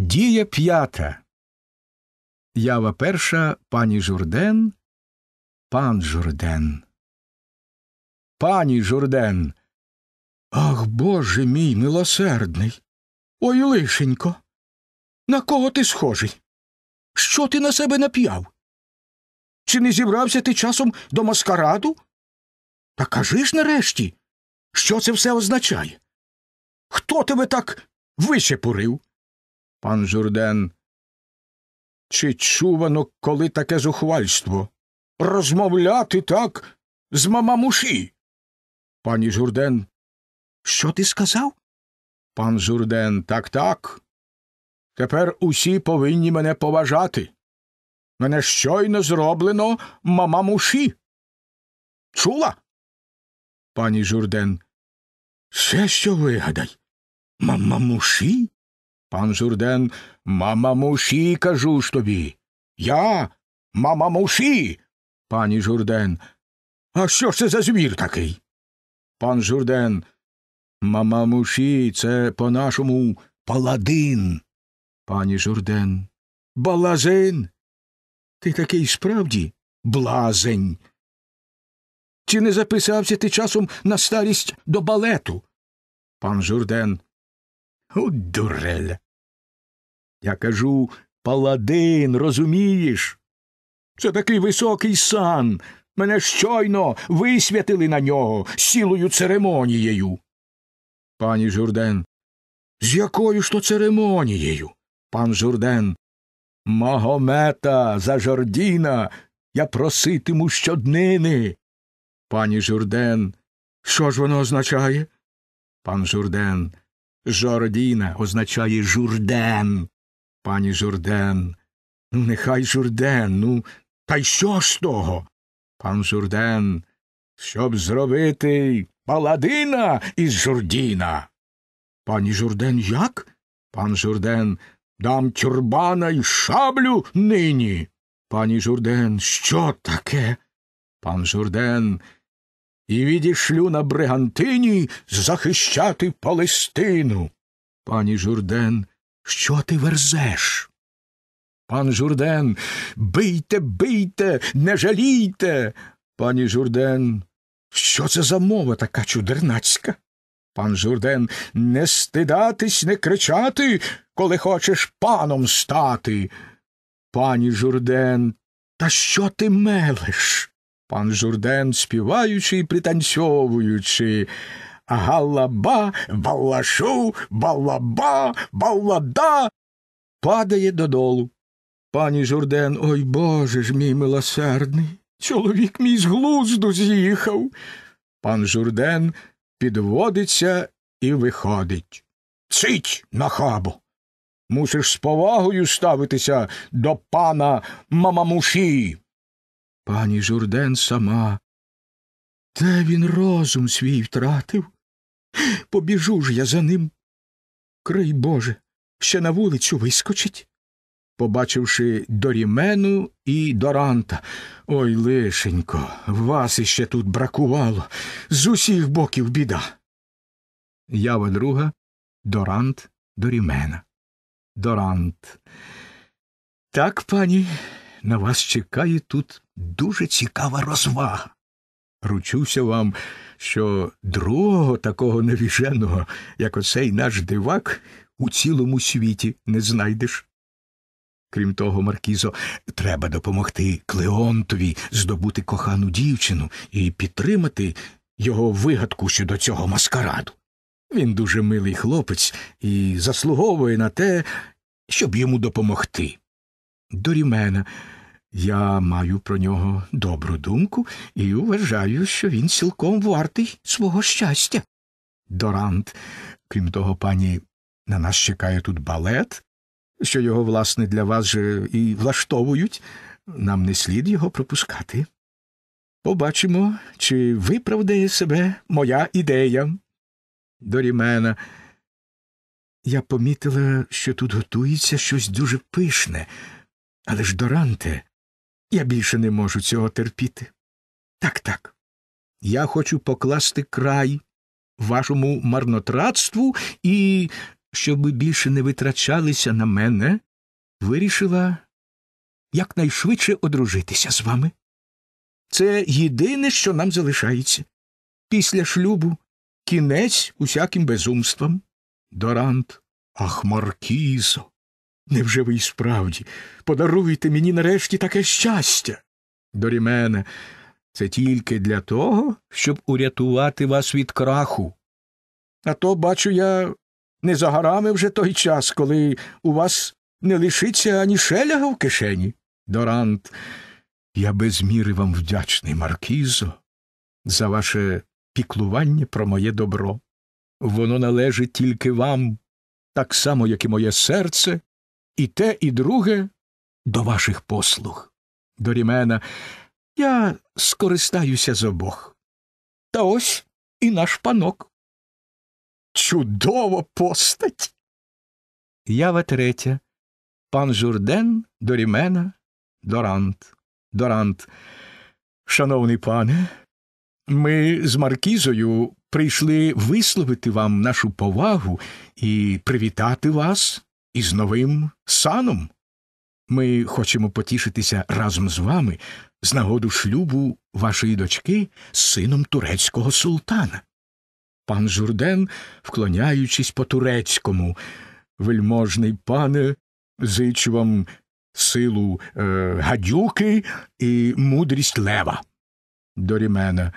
Дія п'ята. Ява перша пані Журден. Пан Журден. Пані Журден. Ах, Боже мій милосердний. Ой, лишенько. На кого ти схожий? Що ти на себе нап'яв? Чи не зібрався ти часом до маскараду? Та кажи ж нарешті, що це все означає? Хто тебе так вичепурив? пан Журден. Чи чувано, коли таке зухвальство? Розмовляти так з мамамуші. Пані Журден. Що ти сказав? Пан Журден, так так. Тепер усі повинні мене поважати. Мене щойно зроблено мамамуші. Чула? Пані Журден. Ще що вигадай? Мамамуші? Пан Журден, мамамуші, кажу ж тобі. Я мамамуші. Пані Журден. А що ж це за звір такий? Пан Журден. Мамамуші, це по нашому паладин. Пані Журден. Балазин. Ти такий справді блазень. Чи не записався ти часом на старість до балету? Пан Журден. От дуреля. Я кажу паладин, розумієш? Це такий високий сан. Мене щойно висвятили на нього цілою церемонією. Пані Журден. З якою ж то церемонією? Пан Журден. Магомета за Жордіна я проситиму щоднини. Пані Журден. Що ж воно означає? Пан Журден. Жородіна означає журден. Пані журден. Ну, нехай журден. Ну, та й що з того? Пан журден. Щоб зробити паладина із журдіна. Пані журден як? Пан журден. Дам тюрбана й шаблю нині. Пані журден. Що таке? Пан журден і відійшлю на бригантині захищати Палестину. Пані Журден, що ти верзеш? Пан Журден, бийте, бийте, не жалійте. Пані Журден, що це за мова така чудернацька? Пан Журден, не стидатись, не кричати, коли хочеш паном стати. Пані Журден, та що ти мелиш? Пан Журден, співаючи і пританцьовуючи. Галаба, балашу, балаба, балада падає додолу. Пані Журден, ой Боже ж мій милосердний. Чоловік мій з глузду з'їхав. Пан Журден підводиться і виходить. Цить на нахабо. Мусиш з повагою ставитися до пана мамамуші пані Журден сама. Де він розум свій втратив? Побіжу ж я за ним. Крий Боже, ще на вулицю вискочить. Побачивши дорімену і доранта. Ой, лишенько, вас іще тут бракувало. З усіх боків біда. Ява друга дорант дорімена. Дорант. Так, пані, на вас чекає тут дуже цікава розвага. Ручуся вам, що другого такого навіженого, як оцей наш дивак, у цілому світі не знайдеш. Крім того, Маркізо, треба допомогти Клеонтові здобути кохану дівчину і підтримати його вигадку щодо цього маскараду. Він дуже милий хлопець і заслуговує на те, щоб йому допомогти. Дорімена, я маю про нього добру думку і вважаю, що він цілком вартий свого щастя. Дорант, крім того, пані, на нас чекає тут балет, що його, власне, для вас же і влаштовують, нам не слід його пропускати. Побачимо, чи виправдає себе моя ідея. Дорімена, я помітила, що тут готується щось дуже пишне. Але ж, Доранте, я більше не можу цього терпіти. Так, так. Я хочу покласти край вашому марнотратству і, щоб ви більше не витрачалися на мене, вирішила якнайшвидше одружитися з вами. Це єдине, що нам залишається. Після шлюбу кінець усяким безумствам. Дорант, ах, Маркізо, Невже ви і справді подаруєте мені нарешті таке щастя? Дорімене, це тільки для того, щоб урятувати вас від краху. А то, бачу, я не за горами вже той час, коли у вас не лишиться ані шеляга в кишені. Дорант, я без міри вам вдячний, Маркізо, за ваше піклування про моє добро. Воно належить тільки вам, так само, як і моє серце і те, і друге до ваших послуг. До рімена, я скористаюся з обох. Та ось і наш панок. Чудова постать. Ява третя. Пан Журден до Дорімена Дорант. Дорант. Шановний пане, ми з Маркізою прийшли висловити вам нашу повагу і привітати вас із новим саном. Ми хочемо потішитися разом з вами з нагоду шлюбу вашої дочки з сином турецького султана. Пан Журден, вклоняючись по турецькому, вельможний пане, зичу вам силу е, гадюки і мудрість лева. Дорімена.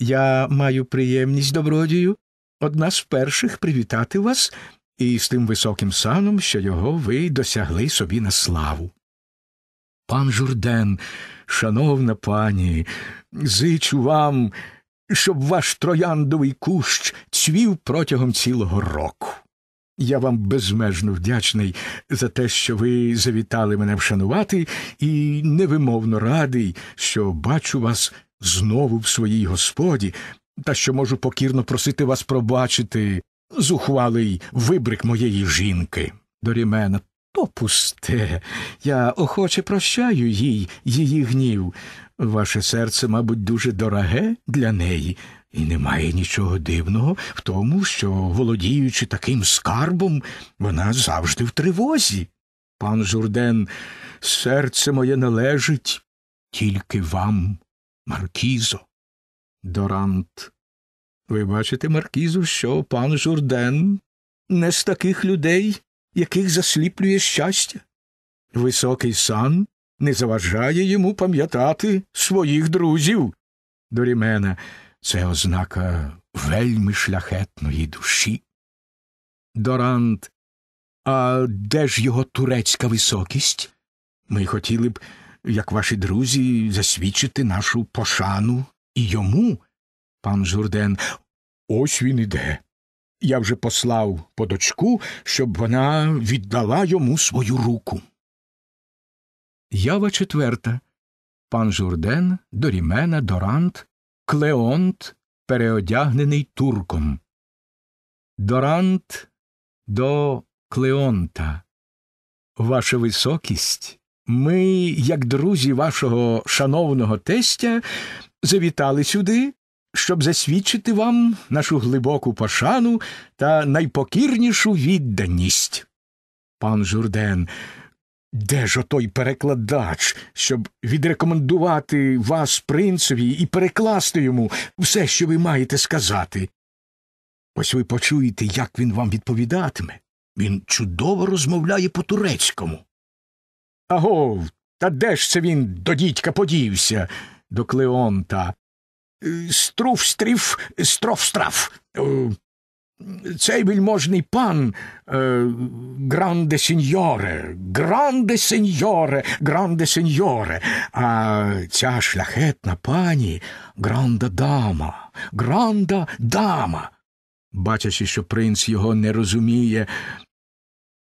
Я маю приємність, добродію, одна з перших привітати вас і з тим високим саном, що його ви досягли собі на славу. Пан Журден, шановна пані, зичу вам, щоб ваш трояндовий кущ цвів протягом цілого року. Я вам безмежно вдячний за те, що ви завітали мене вшанувати, і невимовно радий, що бачу вас знову в своїй господі, та що можу покірно просити вас пробачити зухвалий вибрик моєї жінки. Дорімена, то пусте. Я охоче прощаю їй її гнів. Ваше серце, мабуть, дуже дороге для неї, і немає нічого дивного в тому, що, володіючи таким скарбом, вона завжди в тривозі. Пан Журден, серце моє належить тільки вам, Маркізо. Дорант ви бачите, Маркізу, що пан Журден не з таких людей, яких засліплює щастя. Високий сан не заважає йому пам'ятати своїх друзів. Дорімена, це ознака вельми шляхетної душі. Дорант, а де ж його турецька високість? Ми хотіли б, як ваші друзі, засвідчити нашу пошану і йому пан Журден. Ось він іде. Я вже послав по дочку, щоб вона віддала йому свою руку. Ява четверта. Пан Журден, Дорімена, Дорант, Клеонт, переодягнений турком. Дорант до Клеонта. Ваша високість. Ми, як друзі вашого шановного тестя, завітали сюди, щоб засвідчити вам нашу глибоку пошану та найпокірнішу відданість. Пан Журден, де ж отой перекладач, щоб відрекомендувати вас принцеві і перекласти йому все, що ви маєте сказати? Ось ви почуєте, як він вам відповідатиме. Він чудово розмовляє по турецькому. Агов, та де ж це він до дідька подівся? до Клеонта. Струф-стріф, строф-страф. Е, цей вельможний пан е, гранде сеньоре, гранде сеньоре, гранде сеньоре, а ця шляхетна пані гранда дама, гранда дама. Бачачи, що принц його не розуміє.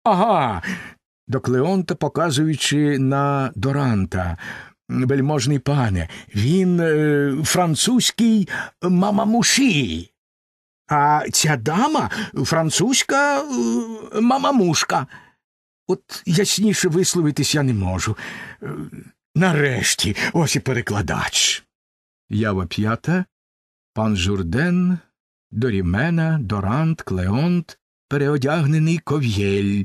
Ага. до Клеонта, показуючи на Доранта. Вельможний пане, він е, французький е, мамамуші, а ця дама французька е, мамамушка. От ясніше висловитись я не можу. нарешті ось і перекладач. Ява п'ята, пан Журден, Дорімена, Дорант, Клеонт, переодягнений ков'єль.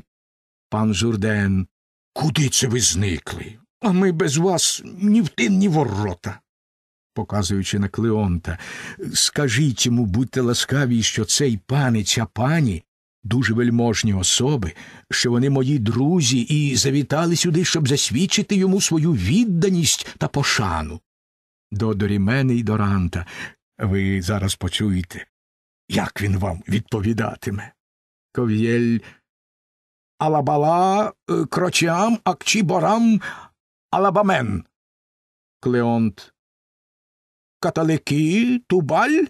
Пан Журден. Куди це ви зникли? а ми без вас ні в тин, ні ворота. Показуючи на Клеонта, скажіть йому, будьте ласкаві, що цей пан ця пані дуже вельможні особи, що вони мої друзі і завітали сюди, щоб засвідчити йому свою відданість та пошану. До Дорімени і Доранта ви зараз почуєте, як він вам відповідатиме. Ков'єль Алабала е, крочам борам. Алабамен. Клеонт. Каталики, Тубаль,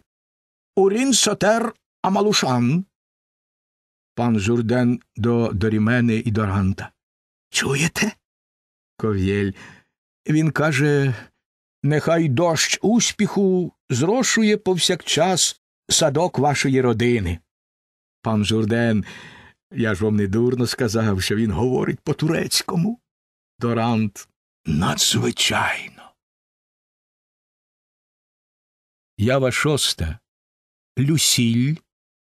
Урін Сотер Амалушан. Пан Журден до Дорімени і Доранта. Чуєте? Ков'єль. Він каже Нехай дощ успіху зрошує повсякчас садок вашої родини. Пан Журден, я ж вам не дурно сказав, що він говорить по турецькому. Дорант надзвичайно. Ява шоста. Люсіль,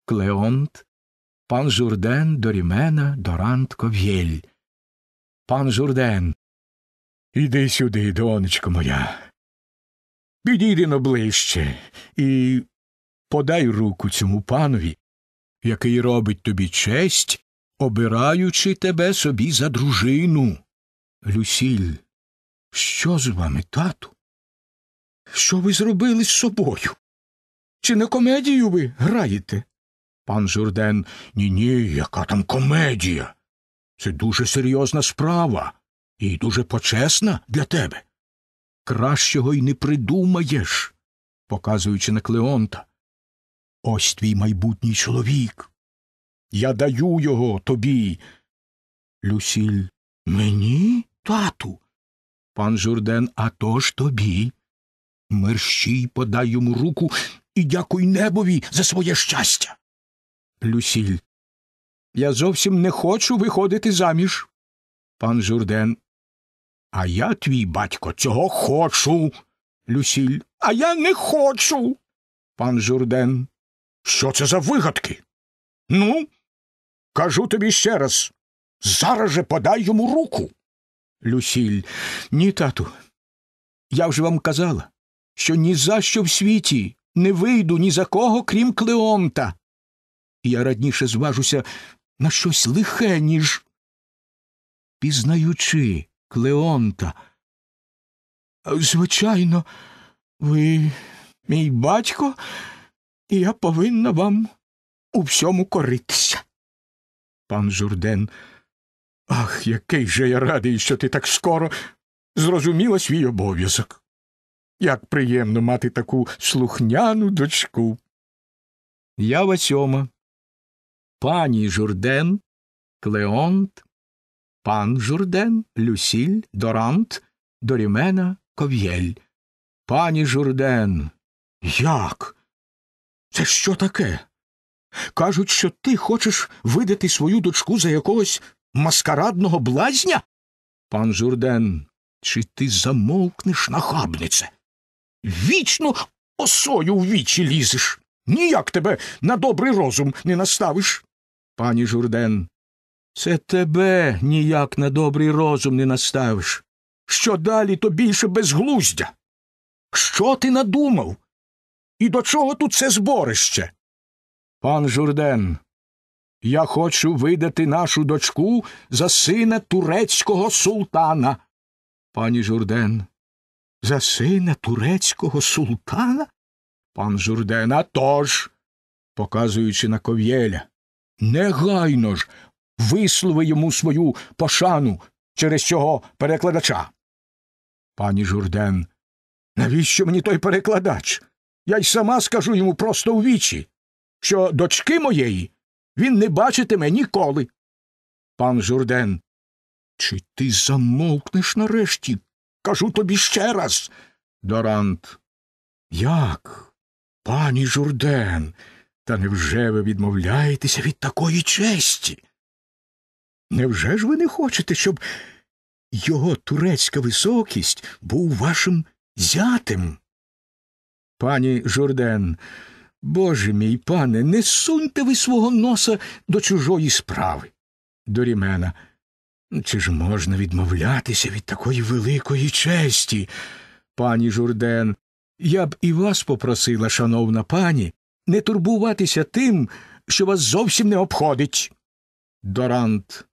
Клеонт, пан Журден Дорімена Дорант Ков'єль. Пан Журден. Іди сюди, донечко моя. Підійди но ближче і подай руку цьому панові, який робить тобі честь, обираючи тебе собі за дружину. Люсіль. Що з вами, тату? Що ви зробили з собою? Чи на комедію ви граєте? Пан Журден, ні, ні, яка там комедія. Це дуже серйозна справа і дуже почесна для тебе. Кращого й не придумаєш, показуючи на Клеонта. Ось твій майбутній чоловік. Я даю його тобі. Люсіль, мені, тату? Пан Журден, а то ж тобі. Мерщій подай йому руку і дякуй небові за своє щастя. Люсіль. Я зовсім не хочу виходити заміж. Пан Журден. А я твій батько цього хочу. Люсіль. А я не хочу. Пан Журден. Що це за вигадки? Ну, кажу тобі ще раз зараз же подай йому руку. Люсіль. Ні, тату. Я вже вам казала, що ні за що в світі не вийду ні за кого, крім Клеонта. Я радніше зважуся на щось лихе, ніж. Пізнаючи Клеонта. Звичайно, ви мій батько, і я повинна вам у всьому коритися. Пан Журден Ах, який же я радий, що ти так скоро зрозуміла свій обов'язок. Як приємно мати таку слухняну дочку. Я сьома. Пані Журден, Клеонт, пан Журден, Люсіль, Дорант, Дорімена, Ков'єль. Пані Журден. Як? Це що таке? Кажуть, що ти хочеш видати свою дочку за якогось маскарадного блазня? Пан Журден, чи ти замовкнеш нахабнице? Вічно осою в вічі лізеш. Ніяк тебе на добрий розум не наставиш. Пані Журден, це тебе ніяк на добрий розум не наставиш. Що далі, то більше безглуздя. Що ти надумав? І до чого тут це зборище? Пан Журден, я хочу видати нашу дочку за сина турецького султана. Пані Журден. За сина турецького султана? Пан Журден, а тож, показуючи на ков'єля. Негайно ж вислови йому свою пошану через цього перекладача. Пані Журден. Навіщо мені той перекладач? Я й сама скажу йому просто у вічі, що дочки моєї він не бачитиме ніколи. Пан Журден. Чи ти замовкнеш нарешті? Кажу тобі ще раз. Дорант. Як? Пані Журден, та невже ви відмовляєтеся від такої честі? Невже ж ви не хочете, щоб його турецька високість був вашим зятем? Пані Журден, Боже мій пане, не суньте ви свого носа до чужої справи. До рімена. Чи ж можна відмовлятися від такої великої честі, пані Журден? Я б і вас попросила, шановна пані, не турбуватися тим, що вас зовсім не обходить. Дорант,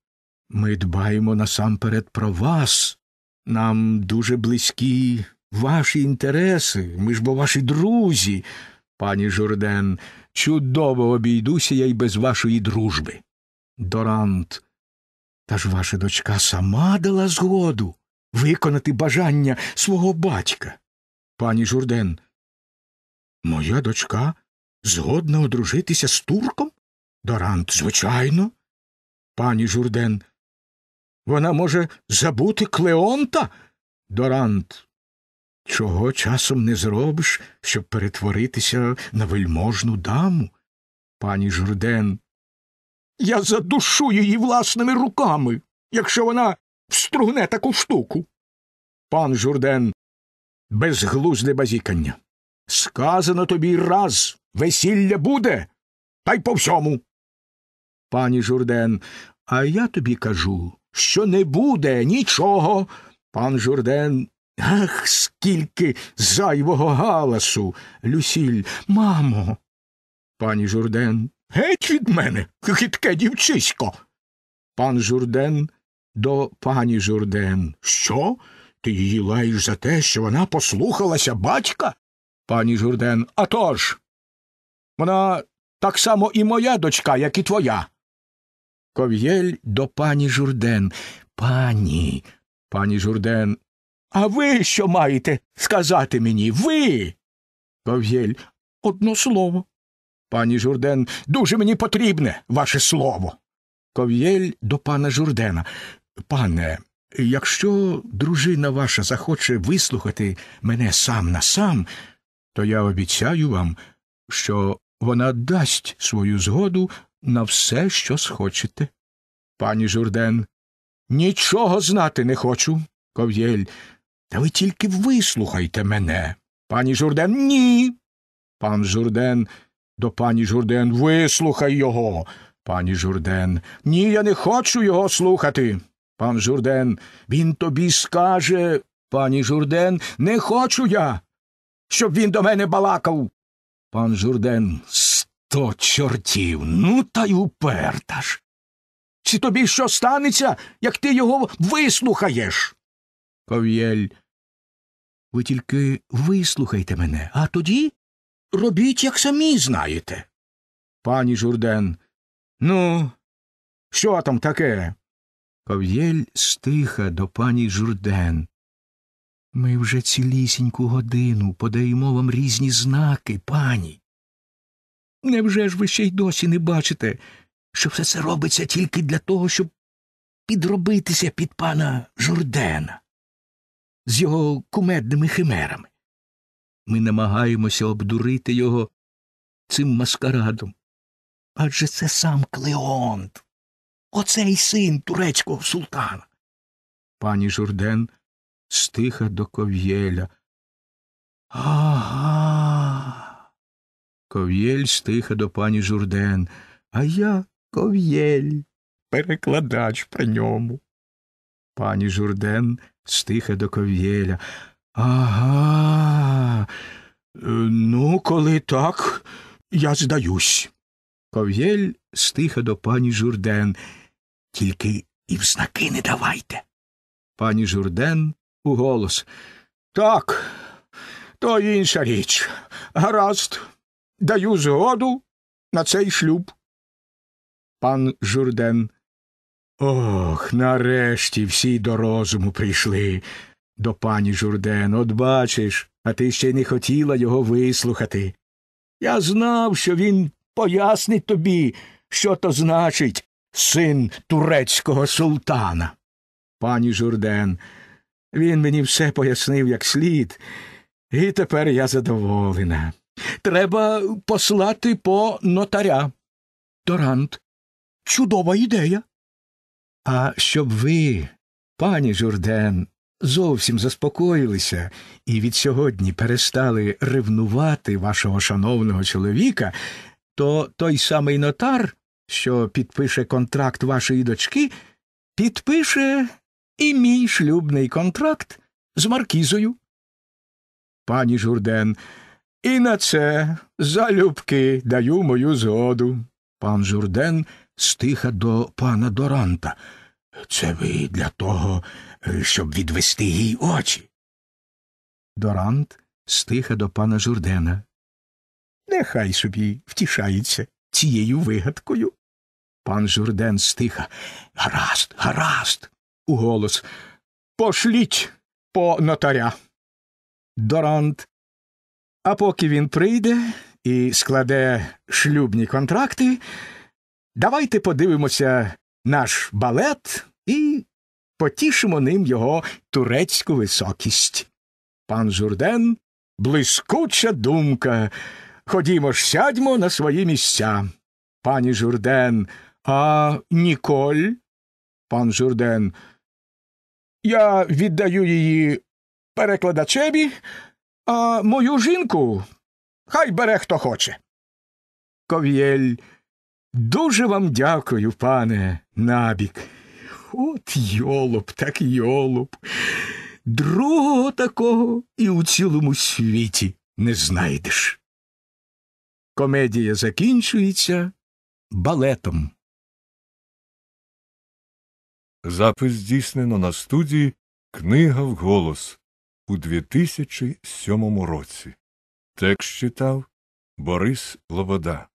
ми дбаємо насамперед про вас. Нам дуже близькі ваші інтереси, ми ж бо ваші друзі пані Журден, чудово обійдуся я й без вашої дружби. Дорант. Та ж ваша дочка сама дала згоду виконати бажання свого батька. Пані Журден. Моя дочка згодна одружитися з турком? Дорант, звичайно. Пані Журден. Вона може забути Клеонта? Дорант чого часом не зробиш, щоб перетворитися на вельможну даму. Пані Журден, я задушу її власними руками, якщо вона встругне таку штуку. Пан Журден, безглузде базікання. Сказано тобі раз весілля буде, та й по всьому. Пані Журден, а я тобі кажу, що не буде нічого. Пан Журден, Ах, скільки зайвого галасу. Люсіль, мамо. Пані Журден. Геть від мене, хитке дівчисько. Пан Журден до пані Журден. Що? Ти її лаєш за те, що вона послухалася батька? Пані Журден. «А тож! Вона так само і моя дочка, як і твоя. Ков'єль до пані Журден. Пані. Пані Журден. А ви що маєте сказати мені? Ви. Ков'єль. Одно слово. Пані Журден, дуже мені потрібне ваше слово. Ков'єль до пана Журдена. Пане, якщо дружина ваша захоче вислухати мене сам на сам, то я обіцяю вам, що вона дасть свою згоду на все, що схочете. Пані Журден, нічого знати не хочу. Ков'єль, та ви тільки вислухайте мене. Пані Журден, ні. Пан Журден до пані Журден, вислухай його. Пані Журден, ні, я не хочу його слухати. Пан Журден, він тобі скаже, пані Журден, не хочу я, щоб він до мене балакав. Пан Журден, сто чортів, ну та й уперта ж. Чи тобі що станеться, як ти його вислухаєш? Ков'єль. Ви тільки вислухайте мене, а тоді робіть, як самі знаєте. Пані Журден. Ну, що там таке? Ков'єль стиха до пані Журден. Ми вже цілісіньку годину подаємо вам різні знаки, пані. Невже ж ви ще й досі не бачите, що все це робиться тільки для того, щоб підробитися під пана Журдена? з його кумедними химерами. Ми намагаємося обдурити його цим маскарадом. Адже це сам Клеонт, оцей син турецького султана. Пані Журден стиха до ков'єля. Ага. Ков'єль стиха до пані Журден, а я ков'єль, перекладач при ньому пані Журден стиха до ков'єля. Ага. Е, ну, коли так, я здаюсь. Ков'єль стиха до пані Журден. Тільки і в знаки не давайте. Пані Журден уголос. Так, то інша річ. Гаразд, даю згоду на цей шлюб. Пан Журден. Ох, нарешті всі до розуму прийшли до пані Журден. От бачиш, а ти ще й не хотіла його вислухати. Я знав, що він пояснить тобі, що то значить син турецького султана. Пані Журден, він мені все пояснив як слід, і тепер я задоволена. Треба послати по нотаря. Дорант. Чудова ідея а щоб ви, пані Журден, зовсім заспокоїлися і від сьогодні перестали ревнувати вашого шановного чоловіка, то той самий нотар, що підпише контракт вашої дочки, підпише і мій шлюбний контракт з маркізою. Пані Журден, і на це залюбки даю мою згоду. Пан Журден стиха до пана Доранта. Це ви для того, щоб відвести їй очі. Дорант стиха до пана Журдена. Нехай собі втішається цією вигадкою. Пан Журден стиха. Гаразд, гаразд. уголос. Пошліть по нотаря. Дорант. А поки він прийде і складе шлюбні контракти. Давайте подивимося наш балет і потішимо ним його турецьку високість. Пан Журден блискуча думка. Ходімо ж сядьмо на свої місця. Пані Журден, а Ніколь? Пан Журден. Я віддаю її перекладачеві, а мою жінку хай бере хто хоче. Ков'єль Дуже вам дякую, пане набік. От йолоп, так йолоп. Другого такого і у цілому світі не знайдеш. Комедія закінчується балетом. Запис здійснено на студії Книга в голос» у 2007 році. Текст читав Борис Лобода.